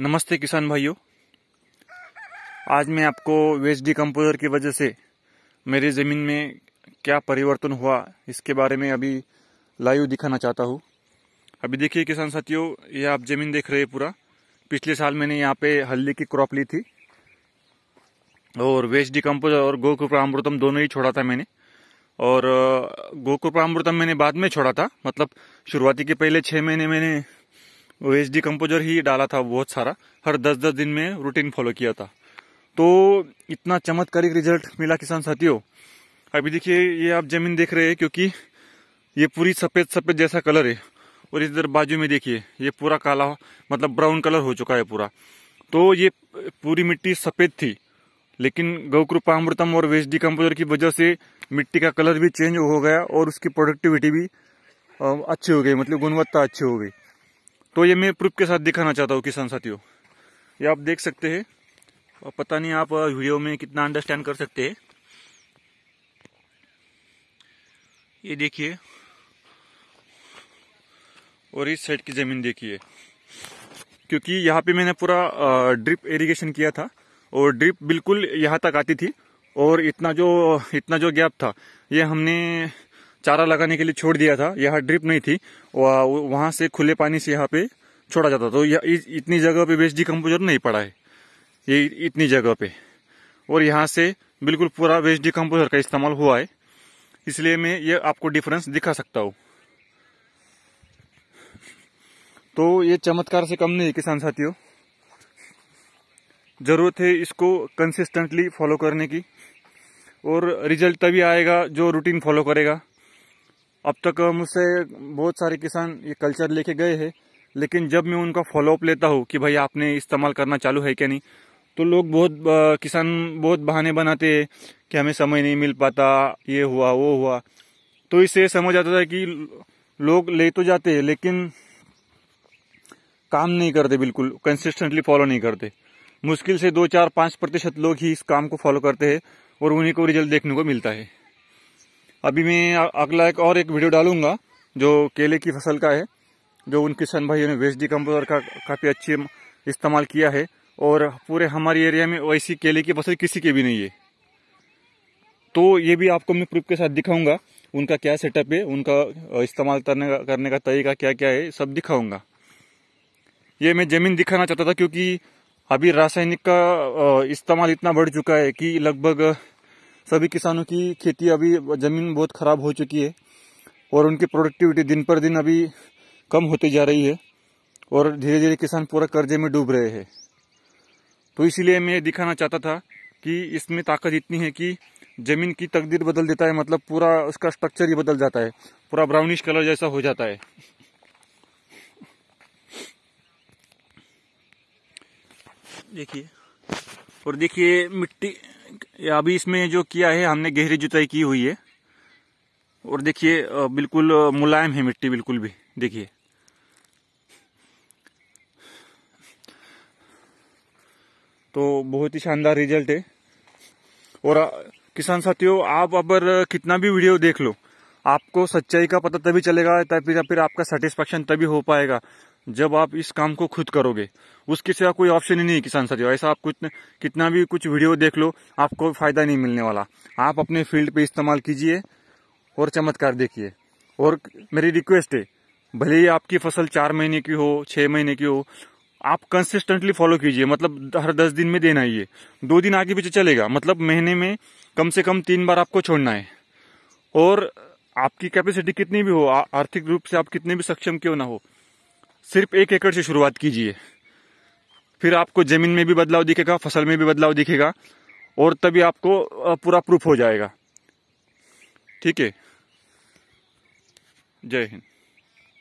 नमस्ते किसान भाइयों आज मैं आपको वेस्ट डिकम्पोजर की वजह से मेरी ज़मीन में क्या परिवर्तन हुआ इसके बारे में अभी लाइव दिखाना चाहता हूँ अभी देखिए किसान साथियों ये आप ज़मीन देख रहे हैं पूरा पिछले साल मैंने यहाँ पे हल्दी की क्रॉप ली थी और वेस्ट डिकम्पोजर और गोकृपामृतम दोनों ही छोड़ा था मैंने और गोकृपामृतम मैंने बाद में छोड़ा था मतलब शुरुआती के पहले छः महीने मैंने ओ एच डी कंपोजर ही डाला था बहुत सारा हर दस दस दिन में रूटीन फॉलो किया था तो इतना चमत्कारिक रिजल्ट मिला किसान साथियों अभी देखिए ये आप जमीन देख रहे हैं क्योंकि ये पूरी सफ़ेद सफ़ेद जैसा कलर है और इधर बाजू में देखिए ये पूरा काला मतलब ब्राउन कलर हो चुका है पूरा तो ये पूरी मिट्टी सफ़ेद थी लेकिन गौकृपा अमृतम और वेस्ट डिकम्पोजर की वजह से मिट्टी का कलर भी चेंज हो गया और उसकी प्रोडक्टिविटी भी अच्छी हो गई मतलब गुणवत्ता अच्छी हो गई तो ये मैं प्रूफ के साथ दिखाना चाहता हूँ किसान साथियों ये आप देख सकते हैं और पता नहीं आप वीडियो में कितना अंडरस्टैंड कर सकते हैं ये देखिए और इस साइड की ज़मीन देखिए क्योंकि यहाँ पे मैंने पूरा ड्रिप इरिगेशन किया था और ड्रिप बिल्कुल यहाँ तक आती थी और इतना जो इतना जो गैप था ये हमने चारा लगाने के लिए छोड़ दिया था यहाँ ड्रिप नहीं थी वहां से खुले पानी से यहाँ पे छोड़ा जाता तो यह इतनी जगह पे वेस्ट डिकम्पोजर नहीं पड़ा है ये इतनी जगह पे और यहाँ से बिल्कुल पूरा वेस्ट डिकम्पोजर का इस्तेमाल हुआ है इसलिए मैं ये आपको डिफरेंस दिखा सकता हूँ तो ये चमत्कार से कम नहीं है किसान साथियों ज़रूरत है इसको कंसिस्टेंटली फॉलो करने की और रिजल्ट तभी आएगा जो रूटीन फॉलो करेगा अब तक मुझसे बहुत सारे किसान ये कल्चर लेके गए हैं लेकिन जब मैं उनका फॉलोअप लेता हूँ कि भाई आपने इस्तेमाल करना चालू है क्या नहीं तो लोग बहुत किसान बहुत बहाने बनाते हैं कि हमें समय नहीं मिल पाता ये हुआ वो हुआ तो इससे समझ आता था कि लोग ले तो जाते हैं लेकिन काम नहीं करते बिल्कुल कंसिस्टेंटली फॉलो नहीं करते मुश्किल से दो चार पाँच प्रतिशत लोग ही इस काम को फॉलो करते हैं और उन्हीं को रिजल्ट देखने को मिलता है अभी मैं अगला एक और एक वीडियो डालूंगा जो केले की फसल का है जो उन किसान भाइयों ने वेस्ट डिकम्पोजर का काफ़ी अच्छे इस्तेमाल किया है और पूरे हमारे एरिया में वैसी केले की फसल किसी की भी नहीं है तो ये भी आपको मैं प्रूफ के साथ दिखाऊंगा उनका क्या सेटअप है उनका इस्तेमाल करने का करने का तरीका क्या क्या है सब दिखाऊंगा ये मैं ज़मीन दिखाना चाहता था क्योंकि अभी रासायनिक का इस्तेमाल इतना बढ़ चुका है कि लगभग सभी किसानों की खेती अभी ज़मीन बहुत ख़राब हो चुकी है और उनकी प्रोडक्टिविटी दिन पर दिन अभी कम होती जा रही है और धीरे धीरे किसान पूरा कर्जे में डूब रहे हैं तो इसीलिए मैं दिखाना चाहता था कि इसमें ताकत इतनी है कि ज़मीन की तकदीर बदल देता है मतलब पूरा उसका स्ट्रक्चर ही बदल जाता है पूरा ब्राउनिश कलर जैसा हो जाता है देखिए और देखिए मिट्टी अभी इसमें जो किया है हमने गहरी जुताई की हुई है और देखिए बिल्कुल मुलायम है मिट्टी बिल्कुल भी देखिए तो बहुत ही शानदार रिजल्ट है और किसान साथियों आप अगर कितना भी वीडियो देख लो आपको सच्चाई का पता तभी चलेगा या फिर आपका सेटिस्फेक्शन तभी हो पाएगा जब आप इस काम को खुद करोगे उसके सिवा कोई ऑप्शन ही नहीं है किसान साथियों ऐसा आप कुछ कितना भी कुछ वीडियो देख लो आपको फायदा नहीं मिलने वाला आप अपने फील्ड पे इस्तेमाल कीजिए और चमत्कार देखिए और मेरी रिक्वेस्ट है भले ही आपकी फसल चार महीने की हो छः महीने की हो आप कंसिस्टेंटली फॉलो कीजिए मतलब हर दस दिन में देना ही है दो दिन आगे पीछे चलेगा मतलब महीने में कम से कम तीन बार आपको छोड़ना है और आपकी कैपेसिटी कितनी भी हो आर्थिक रूप से आप कितने भी सक्षम क्यों ना हो सिर्फ एक एकड़ से शुरुआत कीजिए फिर आपको ज़मीन में भी बदलाव दिखेगा फसल में भी बदलाव दिखेगा और तभी आपको पूरा प्रूफ हो जाएगा ठीक है जय हिंद